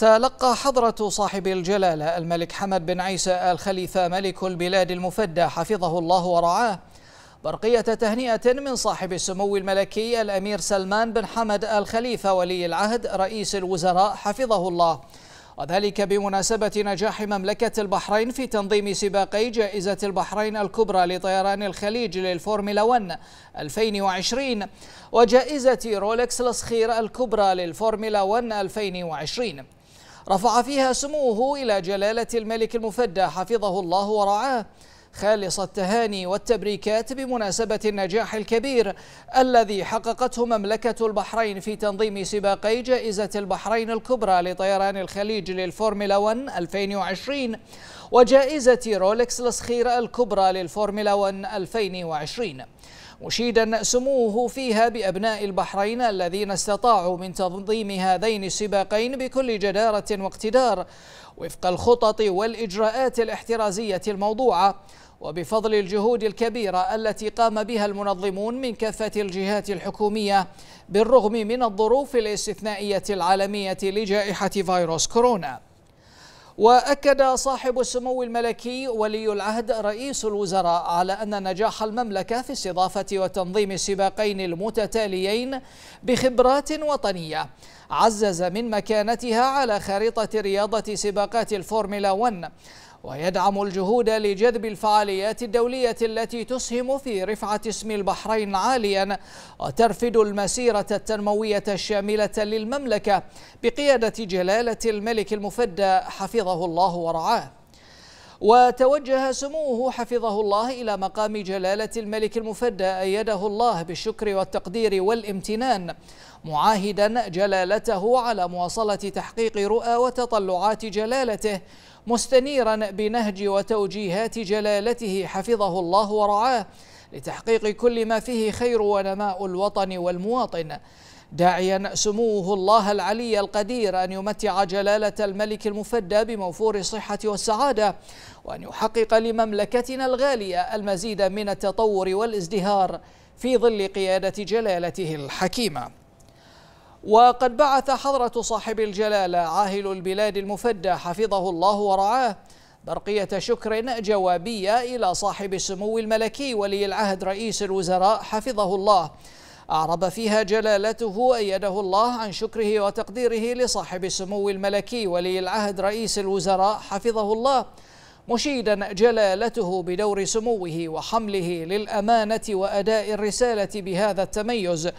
تلقى حضرة صاحب الجلالة الملك حمد بن عيسى آل خليفة ملك البلاد المفدى حفظه الله ورعاه برقية تهنئة من صاحب السمو الملكي الأمير سلمان بن حمد آل خليفة ولي العهد رئيس الوزراء حفظه الله وذلك بمناسبة نجاح مملكة البحرين في تنظيم سباقي جائزة البحرين الكبرى لطيران الخليج للفورمولا 1 2020 وجائزة رولكس الصخير الكبرى للفورمولا 1 2020 رفع فيها سموه إلى جلالة الملك المفدى حفظه الله ورعاه خالص التهاني والتبريكات بمناسبة النجاح الكبير الذي حققته مملكة البحرين في تنظيم سباقي جائزة البحرين الكبرى لطيران الخليج للفورمولا 1 2020 وجائزة رولكس الصخيرة الكبرى للفورمولا 1 2020 مشيدا سموه فيها بأبناء البحرين الذين استطاعوا من تنظيم هذين السباقين بكل جدارة واقتدار وفق الخطط والإجراءات الاحترازية الموضوعة وبفضل الجهود الكبيرة التي قام بها المنظمون من كافة الجهات الحكومية بالرغم من الظروف الاستثنائية العالمية لجائحة فيروس كورونا وأكد صاحب السمو الملكي ولي العهد رئيس الوزراء على أن نجاح المملكة في استضافة وتنظيم السباقين المتتاليين بخبرات وطنية عزز من مكانتها على خريطة رياضة سباقات الفورمولا 1 ويدعم الجهود لجذب الفعاليات الدولية التي تسهم في رفعة اسم البحرين عاليا وترفد المسيرة التنموية الشاملة للمملكة بقيادة جلالة الملك المفدى حفظه الله ورعاه وتوجه سموه حفظه الله إلى مقام جلالة الملك المفدى أيده الله بالشكر والتقدير والامتنان معاهدا جلالته على مواصلة تحقيق رؤى وتطلعات جلالته مستنيرا بنهج وتوجيهات جلالته حفظه الله ورعاه لتحقيق كل ما فيه خير ونماء الوطن والمواطن داعيا سموه الله العلي القدير أن يمتع جلالة الملك المفدى بموفور الصحة والسعادة وأن يحقق لمملكتنا الغالية المزيد من التطور والازدهار في ظل قيادة جلالته الحكيمة وقد بعث حضرة صاحب الجلالة عاهل البلاد المفدى حفظه الله ورعاه برقية شكر جوابية إلى صاحب السمو الملكي ولي العهد رئيس الوزراء حفظه الله أعرب فيها جلالته أيده الله عن شكره وتقديره لصاحب السمو الملكي ولي العهد رئيس الوزراء حفظه الله مشيدا جلالته بدور سموه وحمله للأمانة وأداء الرسالة بهذا التميز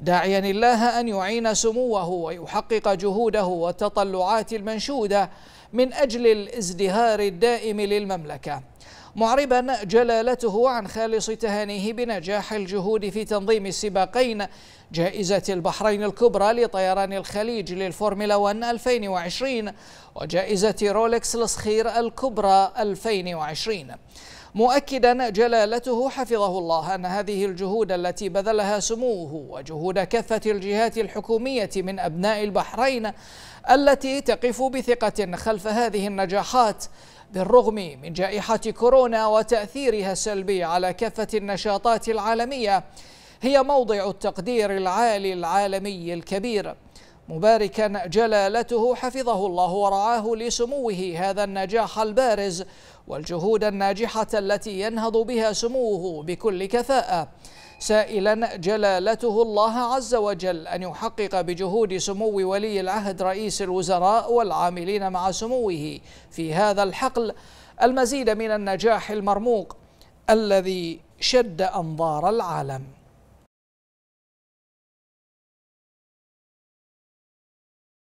داعيا الله أن يعين سموه ويحقق جهوده والتطلعات المنشودة من أجل الازدهار الدائم للمملكة معربا جلالته عن خالص تهانيه بنجاح الجهود في تنظيم السباقين جائزة البحرين الكبرى لطيران الخليج للفورمولا 1 2020 وجائزة رولكس الصخير الكبرى 2020 مؤكدا جلالته حفظه الله أن هذه الجهود التي بذلها سموه وجهود كافة الجهات الحكومية من أبناء البحرين التي تقف بثقة خلف هذه النجاحات بالرغم من جائحة كورونا وتأثيرها السلبي على كافة النشاطات العالمية هي موضع التقدير العالي العالمي الكبير مباركا جلالته حفظه الله ورعاه لسموه هذا النجاح البارز والجهود الناجحة التي ينهض بها سموه بكل كفاءة سائلا جلالته الله عز وجل أن يحقق بجهود سمو ولي العهد رئيس الوزراء والعاملين مع سموه في هذا الحقل المزيد من النجاح المرموق الذي شد أنظار العالم